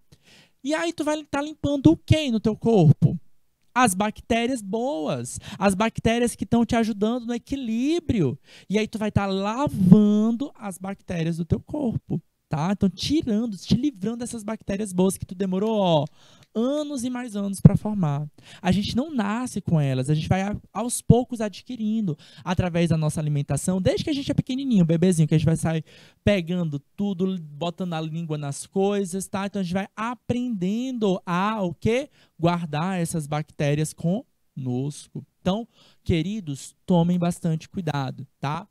E aí tu vai estar tá limpando o que no teu corpo? As bactérias boas, as bactérias que estão te ajudando no equilíbrio. E aí tu vai estar tá lavando as bactérias do teu corpo, tá? Então tirando, te livrando dessas bactérias boas que tu demorou ó, anos e mais anos para formar. A gente não nasce com elas, a gente vai aos poucos adquirindo através da nossa alimentação, desde que a gente é pequenininho, bebezinho, que a gente vai sair pegando tudo, botando a língua nas coisas, tá? Então a gente vai aprendendo a o que Guardar essas bactérias conosco. Então, queridos, tomem bastante cuidado, tá?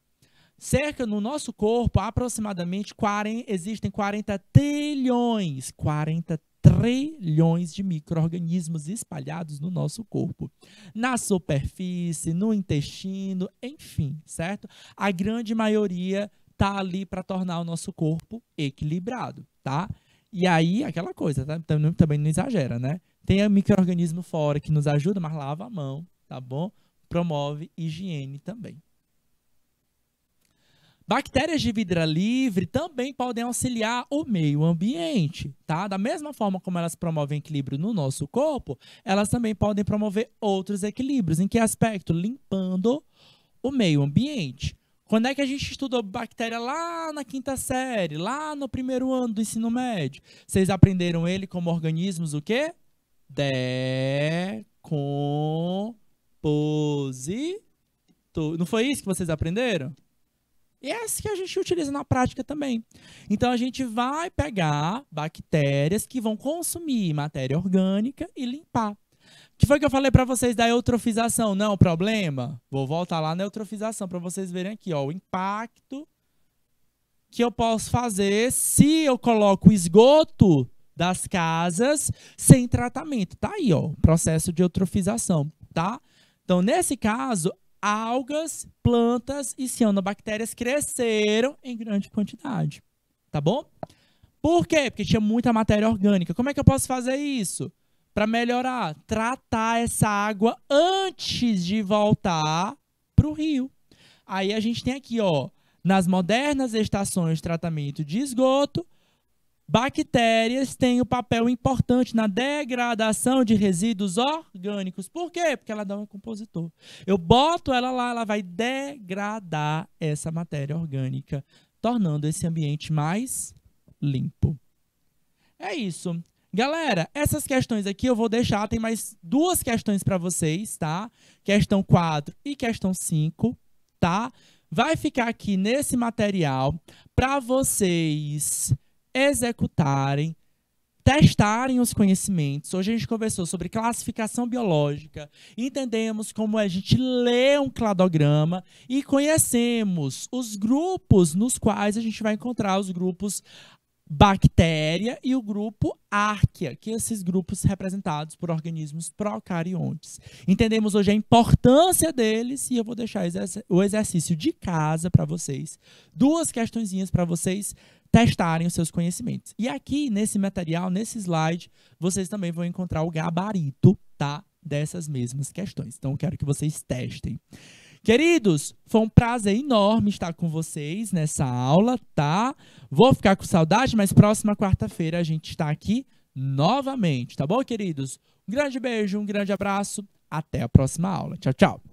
Cerca no nosso corpo, aproximadamente 40, existem 40 trilhões, 40 trilhões de micro-organismos espalhados no nosso corpo, na superfície, no intestino, enfim, certo? A grande maioria tá ali para tornar o nosso corpo equilibrado, tá? E aí, aquela coisa, tá? também, também não exagera, né? Tem micro-organismo fora que nos ajuda, mas lava a mão, tá bom? Promove higiene também. Bactérias de vidra livre também podem auxiliar o meio ambiente, tá? Da mesma forma como elas promovem equilíbrio no nosso corpo, elas também podem promover outros equilíbrios. Em que aspecto? Limpando o meio ambiente. Quando é que a gente estudou bactéria lá na quinta série, lá no primeiro ano do ensino médio? Vocês aprenderam ele como organismos o quê? Decompositor. Não foi isso que vocês aprenderam? E é essa que a gente utiliza na prática também. Então a gente vai pegar bactérias que vão consumir matéria orgânica e limpar. O Que foi que eu falei para vocês da eutrofização? Não, é problema. Vou voltar lá na eutrofização para vocês verem aqui, ó, o impacto que eu posso fazer se eu coloco o esgoto das casas sem tratamento. Tá aí, ó, processo de eutrofização, tá? Então, nesse caso, algas, plantas e cianobactérias cresceram em grande quantidade. Tá bom? Por quê? Porque tinha muita matéria orgânica. Como é que eu posso fazer isso? Para melhorar, tratar essa água antes de voltar para o rio. Aí a gente tem aqui, ó, nas modernas estações de tratamento de esgoto, Bactérias têm um papel importante na degradação de resíduos orgânicos. Por quê? Porque ela dá um compositor. Eu boto ela lá, ela vai degradar essa matéria orgânica, tornando esse ambiente mais limpo. É isso. Galera, essas questões aqui eu vou deixar, tem mais duas questões para vocês, tá? Questão 4 e questão 5, tá? Vai ficar aqui nesse material para vocês executarem, testarem os conhecimentos. Hoje a gente conversou sobre classificação biológica, entendemos como a gente lê um cladograma e conhecemos os grupos nos quais a gente vai encontrar os grupos bactéria e o grupo árquea, que esses grupos representados por organismos procariontes. Entendemos hoje a importância deles e eu vou deixar o exercício de casa para vocês. Duas questõezinhas para vocês testarem os seus conhecimentos. E aqui, nesse material, nesse slide, vocês também vão encontrar o gabarito, tá? Dessas mesmas questões. Então, eu quero que vocês testem. Queridos, foi um prazer enorme estar com vocês nessa aula, tá? Vou ficar com saudade, mas próxima quarta-feira a gente está aqui novamente, tá bom, queridos? Um grande beijo, um grande abraço. Até a próxima aula. Tchau, tchau.